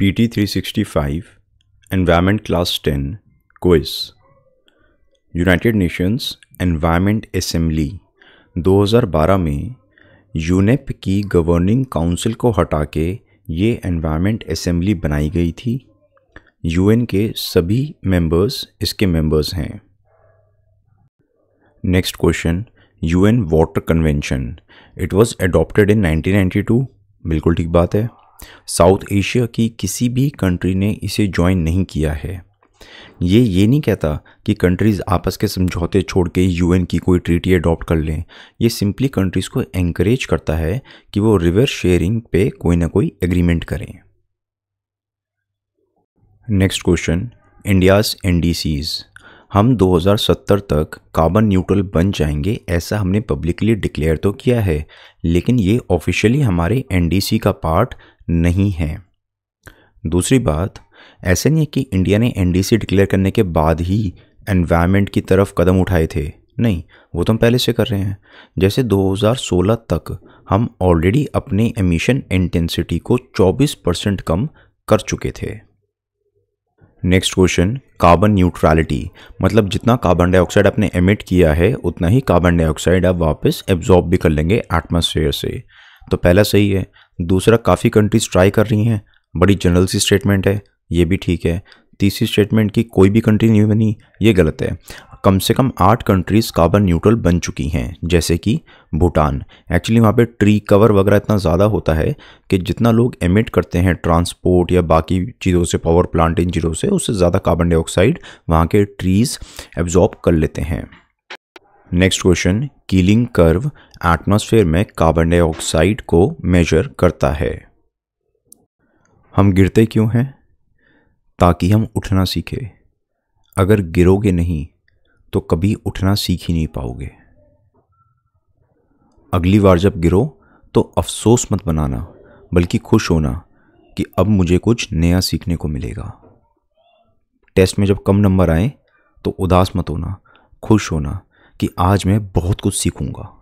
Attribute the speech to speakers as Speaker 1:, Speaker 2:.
Speaker 1: P T three sixty five environment class ten Quiz United Nations environment assembly 2012 में UNEP की governing council को हटा के ये एनवायरमेंट असम्बली बनाई गई थी यूएन के सभी मेंबर्स इसके मेंबर्स हैं next question UN water convention it was adopted in 1992 बिल्कुल ठीक बात है साउथ एशिया की किसी भी कंट्री ने इसे ज्वाइन नहीं किया है ये ये नहीं कहता कि कंट्रीज़ आपस के समझौते छोड़ के यू की कोई ट्रीटी अडॉप्ट कर लें ये सिंपली कंट्रीज़ को एंकरेज करता है कि वो रिवर शेयरिंग पे कोई ना कोई एग्रीमेंट करें नेक्स्ट क्वेश्चन इंडियाज़ एन हम 2070 तक कार्बन न्यूट्रल बन जाएंगे ऐसा हमने पब्लिकली डिक्लेयर तो किया है लेकिन ये ऑफिशियली हमारे एनडीसी का पार्ट नहीं है दूसरी बात ऐसे नहीं है कि इंडिया ने एनडीसी डिक्लेयर करने के बाद ही एनवायरमेंट की तरफ कदम उठाए थे नहीं वो तो हम पहले से कर रहे हैं जैसे 2016 तक हम ऑलरेडी अपने एमिशन इंटेंसिटी को 24 परसेंट कम कर चुके थे नेक्स्ट क्वेश्चन कार्बन न्यूट्रलिटी मतलब जितना कार्बन डाइऑक्साइड आपने एमिट किया है उतना ही कार्बन डाइऑक्साइड आप वापस एब्जॉर्ब भी कर लेंगे एटमोसफेयर से तो पहला सही है दूसरा काफ़ी कंट्रीज ट्राई कर रही हैं बड़ी जनरल सी स्टेटमेंट है ये भी ठीक है तीसरी स्टेटमेंट की कोई भी कंट्री नहीं बनी ये गलत है कम से कम आठ कंट्रीज़ कार्बन न्यूट्रल बन चुकी हैं जैसे कि भूटान एक्चुअली वहाँ पे ट्री कवर वगैरह इतना ज़्यादा होता है कि जितना लोग एमिट करते हैं ट्रांसपोर्ट या बाकी चीज़ों से पावर प्लांट इन चीज़ों से उससे ज़्यादा कार्बन डाइऑक्साइड वहाँ के ट्रीज़ एब्जॉर्ब कर लेते हैं next question Keeling curve atmosphere में कार्बन डाइऑक्साइड को मेजर करता है हम गिरते क्यों हैं ताकि हम उठना सीखें अगर गिरोगे नहीं तो कभी उठना सीख ही नहीं पाओगे अगली बार जब गिरो तो अफसोस मत बनाना बल्कि खुश होना कि अब मुझे कुछ नया सीखने को मिलेगा टेस्ट में जब कम नंबर आए तो उदास मत होना खुश होना कि आज मैं बहुत कुछ सीखूंगा